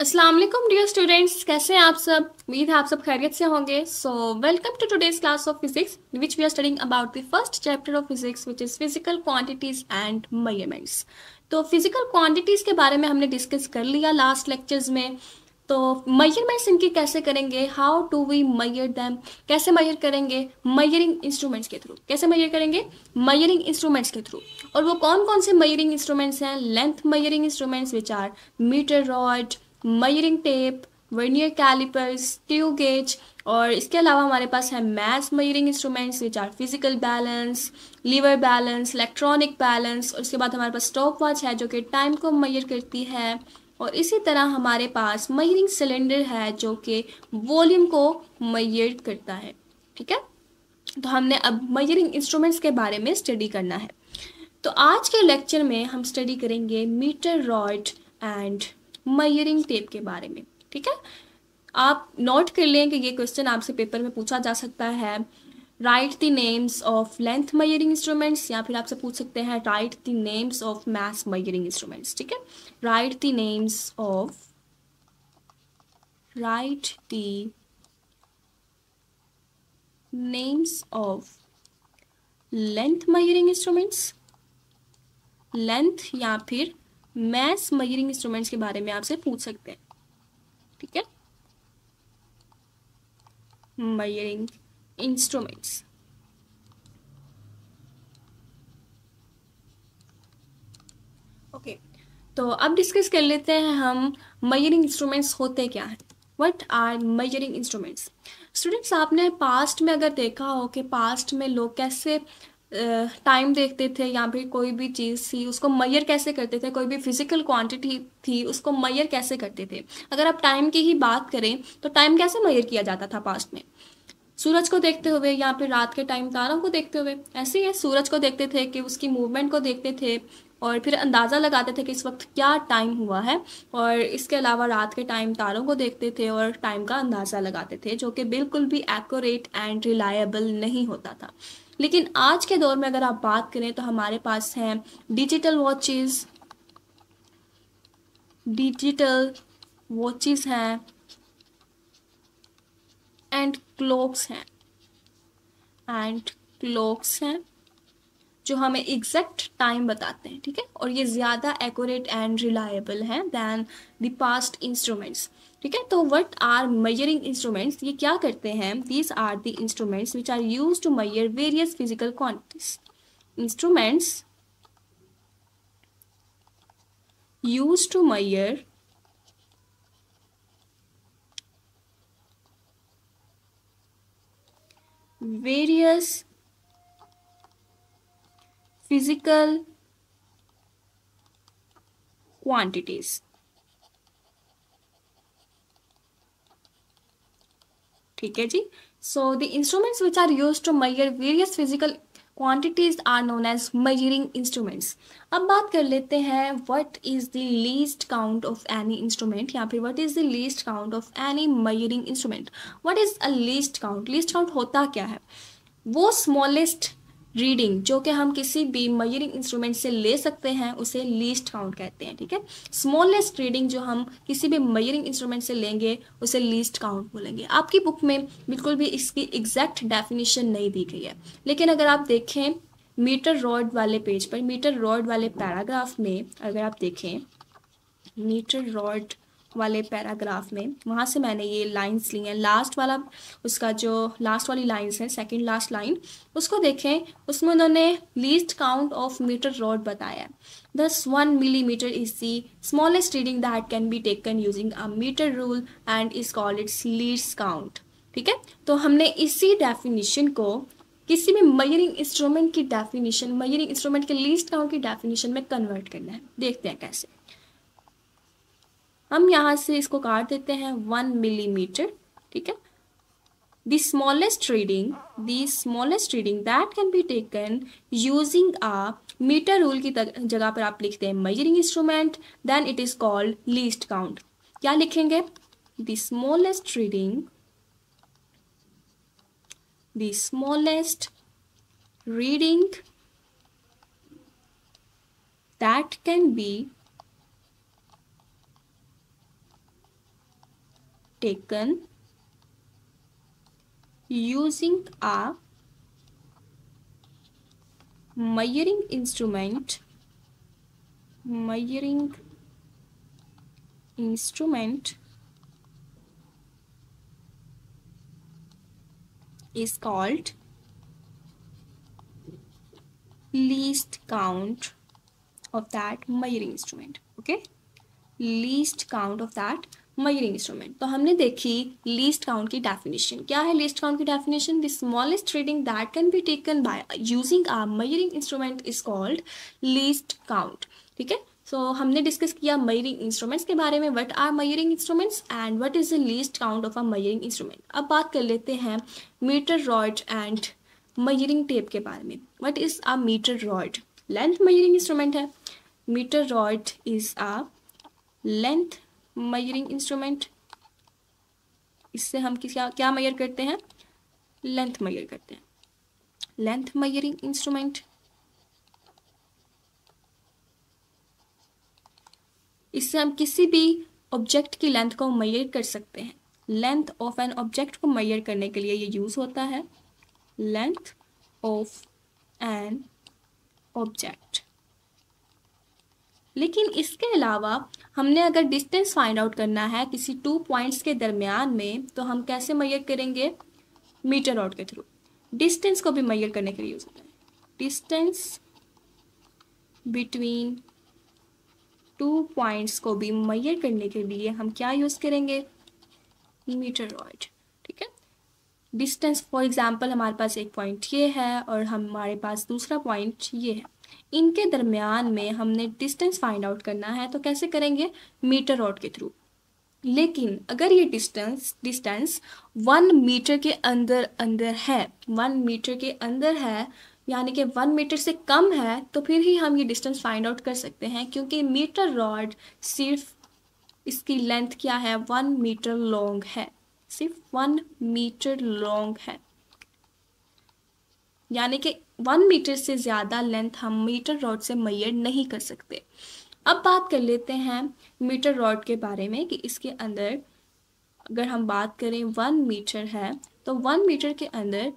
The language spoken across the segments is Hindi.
अस्सलाम वालेकुम डियर स्टूडेंट्स कैसे हैं आप सब उम्मीद है आप सब खैरियत से होंगे so welcome to today's class of physics which we are studying about the first chapter of physics which is physical quantities and measurements तो फिजिकल क्वांटिटीज के बारे में हमने डिस्कस कर लिया लास्ट लेक्चर्स में तो मयरमेंट्स इनकी कैसे करेंगे how to we measure them कैसे मयर करेंगे मयरिंग इंस्ट्रूमेंट्स के थ्रू कैसे मयर करेंगे मयरिंग इंस्ट्रूमेंट्स के थ्रू और वो कौन कौन से मयरिंग इंस्ट्रूमेंट्स हैं length measuring instruments which are metre rod measuring tape vernier calliper screw gauge और इसके अलावा हमारे पास है mass measuring instruments which are physical balance lever balance electronic balance और उसके बाद हमारे पास स्टॉप वॉच है जो कि टाइम को मयर करती है और इसी तरह हमारे पास मयरिंग सिलेंडर है जो कि वॉल्यूम को मयर करता है ठीक है तो हमने अब मयरिंग इंस्ट्रूमेंट्स के बारे में स्टडी करना है तो आज के लेक्चर में हम स्टडी करेंगे metre rod and measuring tape के बारे में ठीक है आप नोट कर लें कि ये क्वेश्चन आपसे पेपर में पूछा जा सकता है write the names of length measuring instruments या फिर आपसे पूछ सकते हैं write the names of mass measuring instruments ठीक है write the names of write the names of length measuring instruments length या फिर मैस मयरिंग इंस्ट्रूमेंट्स के बारे में आपसे पूछ सकते हैं ठीक है मयरिंग इंस्ट्रूमेंट्स ओके तो अब डिस्कस कर लेते हैं हम मयरिंग इंस्ट्रूमेंट्स होते क्या हैं what are measuring instruments students आपने पास्ट में अगर देखा हो कि पास्ट में लोग कैसे टाइम देखते थे या फिर कोई भी चीज़ थी उसको मैयर कैसे करते थे कोई भी फिजिकल क्वांटिटी थी उसको मैयर कैसे करते थे अगर आप टाइम की ही बात करें तो टाइम कैसे मैयर किया जाता था पास्ट में सूरज को देखते हुए या फिर रात के टाइम तारों को देखते हुए ऐसे ही सूरज को देखते थे कि उसकी मूवमेंट को देखते थे और फिर अंदाज़ा लगाते थे कि इस वक्त क्या टाइम हुआ है और इसके अलावा रात के टाइम तारों को देखते थे और टाइम का अंदाज़ा लगाते थे जो कि बिल्कुल भी एक्यूरेट एंड रिलायबल नहीं होता था लेकिन आज के दौर में अगर आप बात करें तो हमारे पास हैं डिजिटल वॉचेस डिजिटल वॉचेस हैं एंड क्लॉक्स हैं एंड क्लॉक्स हैं जो हमें एग्जैक्ट टाइम बताते हैं ठीक है और ये ज़्यादा एक्यूरेट एंड रिलायबल हैं दैन द पास्ट इंस्ट्रूमेंट्स ठीक है तो वट आर मयरिंग इंस्ट्रूमेंट्स ये क्या करते हैं these are the instruments which are use to measure various physical quantities instruments use to measure various physical quantities ठीक है जी so the instruments which are use to measure various physical quantities are known as measuring instruments अब बात कर लेते हैं what is the least count of any instrument या फिर what is the least count of any measuring instrument what is a least count least count होता क्या है वो स्मॉलेस्ट रीडिंग जो कि हम किसी भी मयरिंग इंस्ट्रूमेंट से ले सकते हैं उसे लीस्ट काउंट कहते हैं ठीक है स्मॉलेस्ट रीडिंग जो हम किसी भी मयरिंग इंस्ट्रूमेंट से लेंगे उसे लीस्ट काउंट बोलेंगे आपकी बुक में बिल्कुल भी इसकी एग्जैक्ट डेफिनेशन नहीं दी गई है लेकिन अगर आप देखें मीटर रॉड वाले पेज पर मीटर रॉड वाले पैराग्राफ में अगर आप देखें मीटर रॉड वाले पैराग्राफ में वहाँ से मैंने ये लाइंस ली हैं लास्ट वाला उसका जो लास्ट वाली लाइंस है सेकंड लास्ट लाइन उसको देखें उसमें उन्होंने least count of metre rod बताया दस one millimetre is the smallest reading that can be taken using a metre rule and is called its लीड्स काउंट ठीक है तो हमने इसी डेफिनेशन को किसी भी मयरिंग इंस्ट्रूमेंट की डेफिनेशन मयरिंग इंस्ट्रूमेंट के लीस्ट काउंट की डेफिनेशन में कन्वर्ट करना है देखते हैं कैसे हम यहां से इसको काट देते हैं वन मिलीमीटर ठीक है the smallest reading the smallest reading that can be taken using a metre rule की जगह पर आप लिखते हैं measuring instrument then it is called least count क्या लिखेंगे the smallest reading the smallest reading that can be taken using a measuring instrument measuring instrument is called least count of that measuring instrument okay least count of that measuring instrument तो हमने देखी लीस्ट काउंट की डेफिनेशन क्या है लीस्ट काउंट की definition the smallest reading that can be taken by using a measuring instrument is called least count ठीक है सो so, हमने डिस्कस किया मयरिंग इंस्ट्रूमेंट्स के बारे में what are measuring instruments and what is the least count of a measuring instrument अब बात कर लेते हैं metre rod and measuring tape के बारे में what is a metre rod length measuring instrument है metre rod is a length measuring instrument इससे हम क्या क्या मयर करते हैं लेंथ मयर करते हैं लेंथ मयरिंग इंस्ट्रूमेंट इससे हम किसी भी ऑब्जेक्ट की लेंथ को मैयर कर सकते हैं लेंथ ऑफ एन ऑब्जेक्ट को मैयर करने के लिए ये यूज़ होता है लेंथ ऑफ एन ऑब्जेक्ट लेकिन इसके अलावा हमने अगर डिस्टेंस फाइंड आउट करना है किसी टू पॉइंट्स के दरमियान में तो हम कैसे मैयर करेंगे मीटर रॉड के थ्रू डिस्टेंस को भी मैयर करने के लिए यूज़ होता है डिस्टेंस बिटवीन टू पॉइंट्स को भी मैयर करने के लिए हम क्या यूज़ करेंगे मीटर रॉड ठीक है डिस्टेंस फॉर एग्जांपल हमारे पास एक पॉइंट ये है और हमारे पास दूसरा पॉइंट ये है इनके दरमियान में हमने डिस्टेंस फाइंड आउट करना है तो कैसे करेंगे मीटर रॉड के थ्रू लेकिन अगर ये डिस्टेंस डिस्टेंस वन मीटर के अंदर अंदर है वन मीटर के अंदर है यानी कि वन मीटर से कम है तो फिर ही हम ये डिस्टेंस फाइंड आउट कर सकते हैं क्योंकि मीटर रॉड सिर्फ इसकी लेंथ क्या है वन मीटर लॉन्ग है सिर्फ वन मीटर लॉन्ग है यानी कि वन मीटर से ज़्यादा लेंथ हम मीटर रॉड से मैयर नहीं कर सकते अब बात कर लेते हैं मीटर रॉड के बारे में कि इसके अंदर अगर हम बात करें वन मीटर है तो वन मीटर के अंदर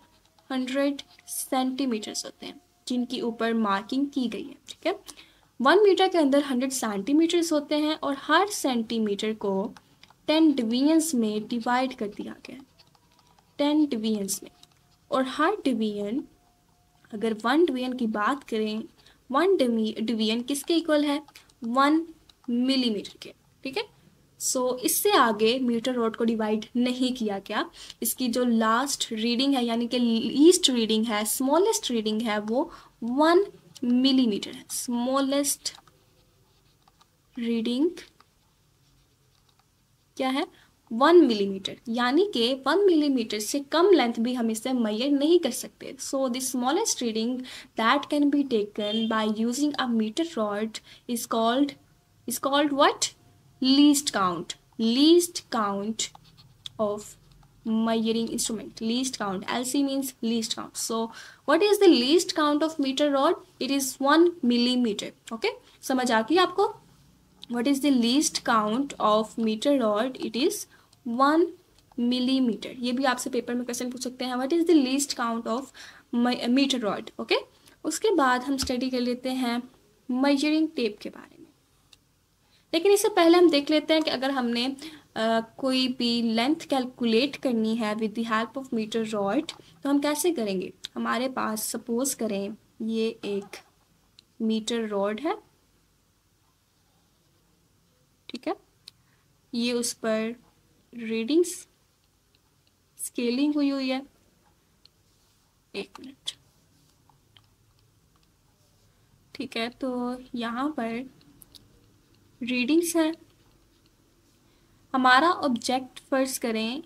हंड्रेड सेंटीमीटर्स होते हैं जिनकी ऊपर मार्किंग की गई है ठीक है वन मीटर के अंदर हंड्रेड सेंटीमीटर्स होते हैं और हर सेंटीमीटर को टेन डिवीजन्स में डिवाइड कर दिया गया है टेन डिवीजन्स में और हर डिवीजन अगर वन डिवीजन की बात करें वन डिवीजन किसके इक्वल है वन मिलीमीटर के ठीक है सो इससे आगे मीटर रोड को डिवाइड नहीं किया गया इसकी जो लास्ट रीडिंग है यानी कि लीस्ट रीडिंग है स्मॉलेस्ट रीडिंग है वो वन मिलीमीटर है स्मॉलेस्ट रीडिंग क्या है वन मिलीमीटर यानी कि वन मिलीमीटर से कम लेंथ भी हम इसे मैयर नहीं कर सकते so the smallest reading that can be taken by using a metre rod is called is called what least count least count of measuring instrument least count L C means least count so what is the least count of metre rod it is one millimetre okay समझ आती है आपको what is the least count of metre rod it is one millimetre ये भी आपसे पेपर में क्वेश्चन पूछ सकते हैं what is the least count of metre rod okay उसके बाद हम स्टडी कर लेते हैं मेजरिंग टेप के बारे में लेकिन इससे पहले हम देख लेते हैं कि अगर हमने Uh, कोई भी लेंथ कैलकुलेट करनी है with the help of metre rod तो हम कैसे करेंगे हमारे पास सपोज करें ये एक मीटर रॉड है ठीक है ये उस पर रीडिंग्स स्केलिंग हुई हुई है एक मिनट ठीक है तो यहाँ पर रीडिंग्स है हमारा ऑब्जेक्ट फर्ज करें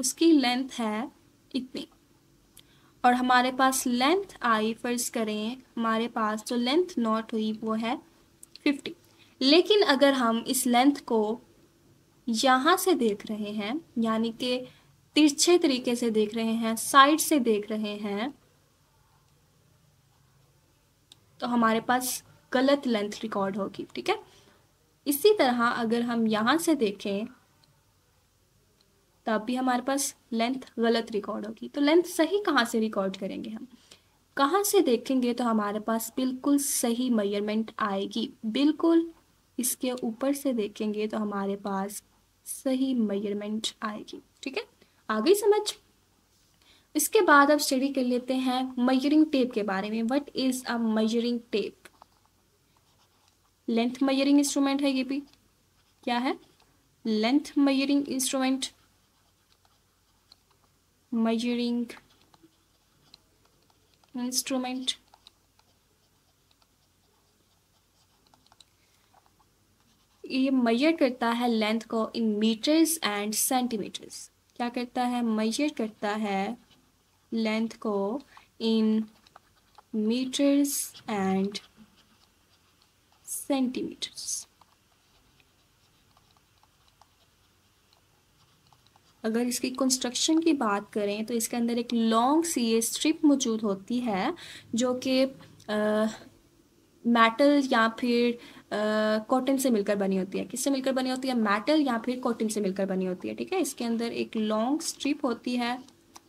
उसकी लेंथ है इतनी और हमारे पास लेंथ आई फर्ज करें हमारे पास जो लेंथ नॉट हुई वो है फिफ्टी लेकिन अगर हम इस लेंथ को यहाँ से देख रहे हैं यानी कि तिरछे तरीके से देख रहे हैं साइड से देख रहे हैं तो हमारे पास गलत लेंथ रिकॉर्ड होगी ठीक है इसी तरह अगर हम यहाँ से देखें तब भी हमारे पास लेंथ गलत रिकॉर्ड होगी तो लेंथ सही कहाँ से रिकॉर्ड करेंगे हम कहाँ से देखेंगे तो हमारे पास बिल्कुल सही मेजरमेंट आएगी बिल्कुल इसके ऊपर से देखेंगे तो हमारे पास सही मेजरमेंट आएगी ठीक है आ गई समझ इसके बाद अब स्टडी कर लेते हैं मयरिंग टेप के बारे में what is a measuring tape length measuring instrument है ये भी क्या है length measuring instrument measuring instrument ये मैयर करता है लेंथ को इन मीटर्स एंड सेंटीमीटर्स क्या करता है मैयर करता है लेंथ को इन मीटर्स एंड सेंटीमीटर्स अगर इसकी कंस्ट्रक्शन की बात करें तो इसके अंदर एक लॉन्ग सी ये स्ट्रिप मौजूद होती है जो कि मेटल या फिर कॉटन से मिलकर बनी होती है किससे मिलकर बनी होती है मेटल या फिर कॉटन से मिलकर बनी होती है ठीक है इसके अंदर एक लॉन्ग स्ट्रिप होती है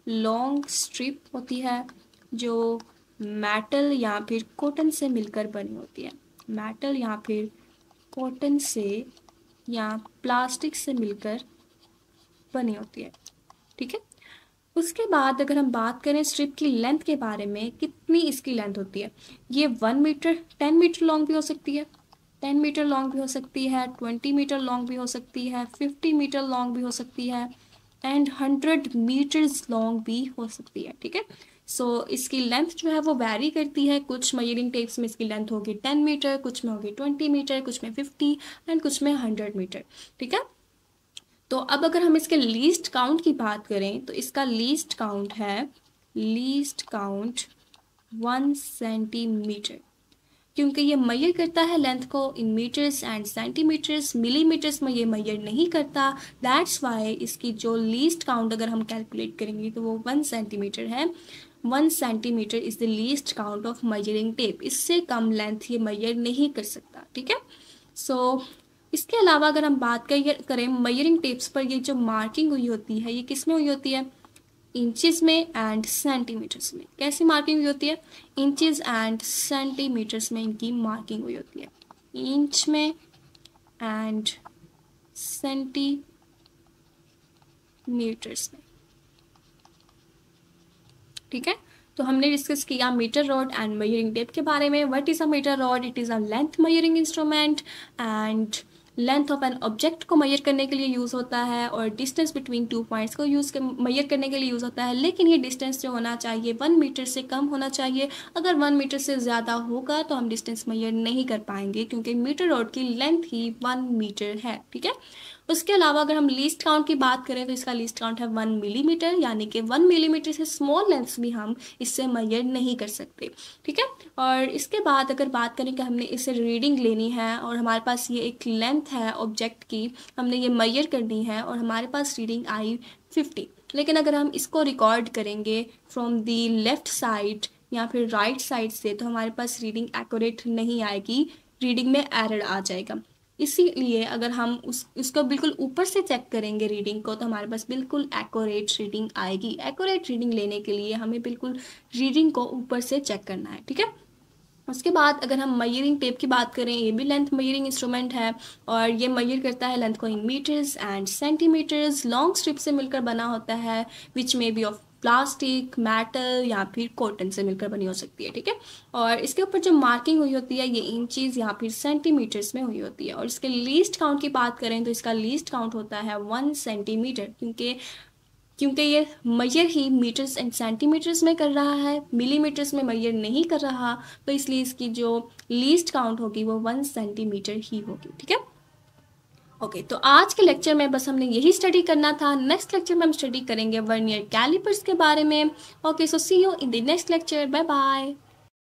लॉन्ग स्ट्रिप होती है जो मेटल या फिर कॉटन से मिलकर बनी होती है मेटल या फिर कॉटन से या प्लास्टिक से मिलकर बनी होती है ठीक है उसके बाद अगर हम बात करें स्ट्रिप की लेंथ के बारे में कितनी इसकी लेंथ होती है ये one metre ten metre long भी हो सकती है टेन मीटर लॉन्ग भी हो सकती है ट्वेंटी मीटर लॉन्ग भी हो सकती है फिफ्टी मीटर लॉन्ग भी हो सकती है एंड हंड्रेड मीटर्स लॉन्ग भी हो सकती है ठीक है सो इसकी लेंथ जो है वो वैरी करती है कुछ मयरिंग टेप्स में इसकी लेंथ होगी टेन मीटर कुछ में होगी ट्वेंटी मीटर कुछ में फिफ्टी एंड कुछ में हंड्रेड मीटर ठीक है तो अब अगर हम इसके लीस्ट काउंट की बात करें तो इसका लीस्ट काउंट है लीस्ट काउंट वन सेंटीमीटर क्योंकि ये मैयर करता है लेंथ को in metres and centimetres millimetres में ये मैयर नहीं करता दैट्स वाई इसकी जो लीस्ट काउंट अगर हम कैलकुलेट करेंगे तो वो वन सेंटीमीटर है one centimetre is the least count of measuring tape इससे कम लेंथ ये मैयर नहीं कर सकता ठीक है सो so, इसके अलावा अगर हम बात करें मयरिंग टेप्स पर ये जो मार्किंग हुई होती है ये किस में हुई होती है इंचेस में एंड सेंटीमीटर्स में कैसी मार्किंग हुई होती है इंचेस एंड सेंटीमीटर्स में इनकी मार्किंग हुई होती है इंच में एंड सेंटीमीटर्स में ठीक है तो हमने डिस्कस किया metre rod and measuring tape के बारे में what is a metre rod it is a length measuring instrument and length of an object को मैयर करने के लिए यूज़ होता है और डिस्टेंस बिटवीन टू पॉइंट्स को यूज़ मैयर करने के लिए यूज़ होता है लेकिन ये डिस्टेंस जो होना चाहिए वन मीटर से कम होना चाहिए अगर वन मीटर से ज़्यादा होगा तो हम डिस्टेंस मैयर नहीं कर पाएंगे क्योंकि मीटर रोड की लेंथ ही वन मीटर है ठीक है उसके अलावा अगर हम लीस्ट काउंट की बात करें तो इसका लीस्ट काउंट है वन मिलीमीटर यानी कि वन मिलीमीटर से स्मॉल लेंथ भी हम इससे मैयर नहीं कर सकते ठीक है और इसके बाद अगर बात करें कि हमने इसे रीडिंग लेनी है और हमारे पास ये एक लेंथ है ऑब्जेक्ट की हमने ये मैयर करनी है और हमारे पास रीडिंग आई फिफ्टी लेकिन अगर हम इसको रिकॉर्ड करेंगे फ्रॉम दी लेफ़्ट साइड या फिर राइट right साइड से तो हमारे पास रीडिंग एक्यूरेट नहीं आएगी रीडिंग में एरर आ जाएगा इसीलिए अगर हम उस उसको बिल्कुल ऊपर से चेक करेंगे रीडिंग को तो हमारे पास बिल्कुल एक्यूरेट रीडिंग आएगी एक्यूरेट रीडिंग लेने के लिए हमें बिल्कुल रीडिंग को ऊपर से चेक करना है ठीक है उसके बाद अगर हम मयरिंग टेप की बात करें ये भी लेंथ मयरिंग इंस्ट्रूमेंट है और ये मयर करता है लेंथ को in metres and centimetres long strip से मिलकर बना होता है which may be of plastic metal या फिर कॉटन से मिलकर बनी हो सकती है ठीक है और इसके ऊपर जो मार्किंग हुई होती है ये इंचज या फिर सेंटीमीटर्स में हुई होती है और इसके लीस्ट काउंट की बात करें तो इसका लीस्ट काउंट होता है वन सेंटीमीटर क्योंकि क्योंकि ये मैयर ही मीटर्स एंड सेंटीमीटर्स में कर रहा है मिलीमीटर्स में मैयर नहीं कर रहा तो इसलिए इसकी जो लीस्ट काउंट होगी वो वन सेंटीमीटर ही होगी ठीक है ओके okay, तो आज के लेक्चर में बस हमने यही स्टडी करना था नेक्स्ट लेक्चर में हम स्टडी करेंगे वर्नियर कैलिपर्स के बारे में okay so see you in the next lecture bye bye